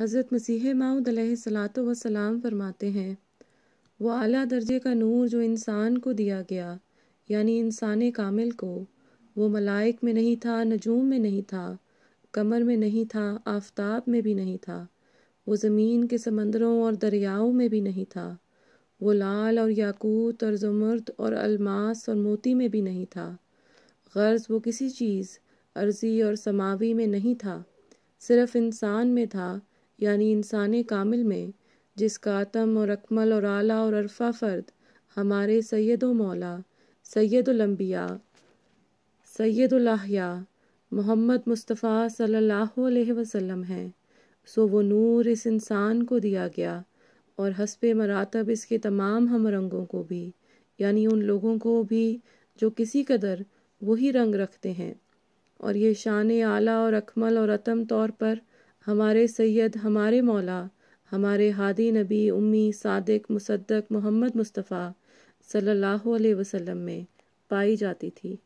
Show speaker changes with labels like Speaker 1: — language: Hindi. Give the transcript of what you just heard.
Speaker 1: हज़रत मसीह माऊद सलात वसलाम फरमाते हैं वो आला दर्जे का नूर जो इंसान को दिया गया यानी इंसान कामिल को वो मलाइक में नहीं था नजूम में नहीं था कमर में नहीं था आफताब में भी नहीं था वो ज़मीन के समंदरों और दरियाओं में भी नहीं था वो लाल और याकूत और ज़मर्द और अलमास और मोती में भी नहीं था गर्ज वो किसी चीज़ अर्जी और समावी में नहीं था सिर्फ इंसान में था यानी इंसान कामिल में जिसका आतम और अकमल और आला और अरफा फ़र्द हमारे सैद मौला सैदुलम्बिया सैदुल्लाहिया मोहम्मद मुस्तफ़ा सल्लल्लाहु अलैहि वसल्लम हैं सो वो नूर इस इंसान को दिया गया और हसब मरातब इसके तमाम हम रंगों को भी यानी उन लोगों को भी जो किसी कदर वही रंग रखते हैं और ये शान आला और अकमल और अतम तौर पर हमारे सैयद हमारे मौला हमारे हादी नबी उम्मी सादिक मुसद्दक मोहम्मद मुस्तफ़ा सल्लल्लाहु अलैहि वसल्लम में पाई जाती थी